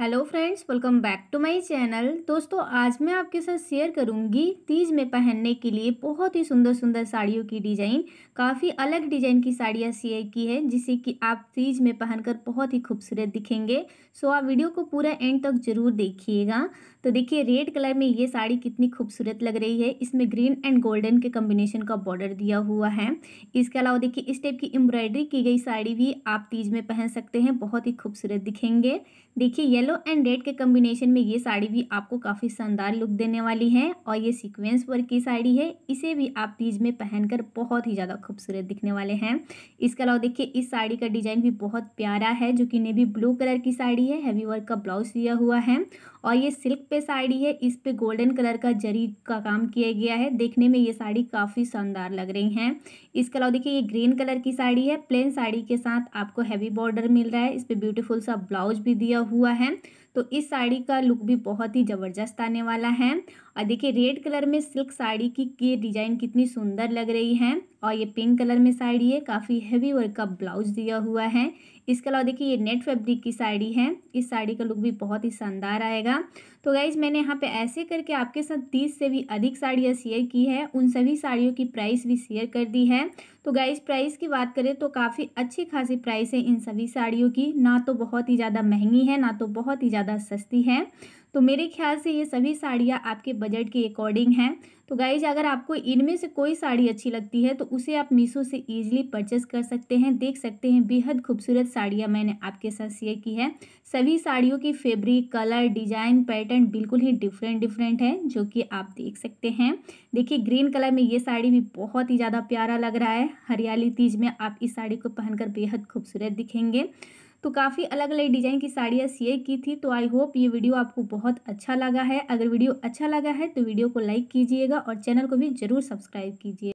hello friends welcome back to my channel दोस्तों आज मैं आपके साथ शेयर करूंगी तीज में पहनने के लिए बहुत ही सुंदर सुंदर साड़ियों की डिज़ाइन काफ़ी अलग डिज़ाइन की साड़ियाँ शेयर की है जिसे कि आप तीज में पहनकर बहुत ही खूबसूरत दिखेंगे सो आप वीडियो को पूरा एंड तक जरूर देखिएगा तो देखिए रेड कलर में ये साड़ी कितनी खूबसूरत लग रही है इसमें ग्रीन एंड गोल्डन के कम्बिनेशन का बॉर्डर दिया हुआ है इसके अलावा देखिए इस टाइप की एम्ब्रॉयडरी की गई साड़ी भी आप तीज में पहन सकते हैं बहुत ही खूबसूरत दिखेंगे देखिए ये येलो एंड रेड के कम्बिनेशन में ये साड़ी भी आपको काफ़ी शानदार लुक देने वाली है और ये सीक्वेंस वर्क की साड़ी है इसे भी आप तीज में पहनकर बहुत ही ज़्यादा खूबसूरत दिखने वाले हैं इसके अलावा देखिए इस साड़ी का डिज़ाइन भी बहुत प्यारा है जो कि नेवी ब्लू कलर की साड़ी है हैवी वर्क का ब्लाउज दिया हुआ है और ये सिल्क पे साड़ी है इस पे गोल्डन कलर का जरी का काम किया गया है देखने में ये साड़ी काफ़ी शानदार लग रही हैं इसके अलावा देखिए ये ग्रीन कलर की साड़ी है प्लेन साड़ी के साथ आपको हैवी बॉर्डर मिल रहा है इस पर ब्यूटीफुल सा ब्लाउज भी दिया हुआ है तो इस साड़ी का लुक भी बहुत ही ज़बरदस्त आने वाला है और देखिए रेड कलर में सिल्क साड़ी की ये डिज़ाइन कितनी सुंदर लग रही है और ये पिंक कलर में साड़ी है काफ़ी हैवी वर्क का ब्लाउज दिया हुआ है इसके अलावा देखिए ये नेट फैब्रिक की साड़ी है इस साड़ी का लुक भी बहुत ही शानदार आएगा तो गाइज मैंने यहाँ पे ऐसे करके आपके साथ तीस से भी अधिक साड़ियाँ शेयर की है उन सभी साड़ियों की प्राइस भी शेयर कर दी है तो गाइज प्राइस की बात करें तो काफ़ी अच्छी खासी प्राइस है इन सभी साड़ियों की ना तो बहुत ही ज़्यादा महंगी है ना तो बहुत ही ज़्यादा सस्ती है तो मेरे ख्याल से ये सभी साड़ियाँ आपके बजट के अकॉर्डिंग हैं तो गाइज अगर आपको इनमें से कोई साड़ी अच्छी लगती है तो उसे आप मीशो से ईजिली परचेस कर सकते हैं देख सकते हैं बेहद खूबसूरत साड़ियाँ मैंने आपके साथ शेयर की है सभी साड़ियों की फेब्रिक कलर डिजाइन पैटर्न बिल्कुल ही डिफरेंट डिफरेंट है जो कि आप देख सकते हैं देखिए ग्रीन कलर में ये साड़ी भी बहुत ही ज़्यादा प्यारा लग रहा है हरियाली तीज में आप इस साड़ी को पहनकर बेहद खूबसूरत दिखेंगे तो काफ़ी अलग अलग डिज़ाइन की साड़ियाँ सीए की थी तो आई होप ये वीडियो आपको बहुत अच्छा लगा है अगर वीडियो अच्छा लगा है तो वीडियो को लाइक कीजिएगा और चैनल को भी ज़रूर सब्सक्राइब कीजिए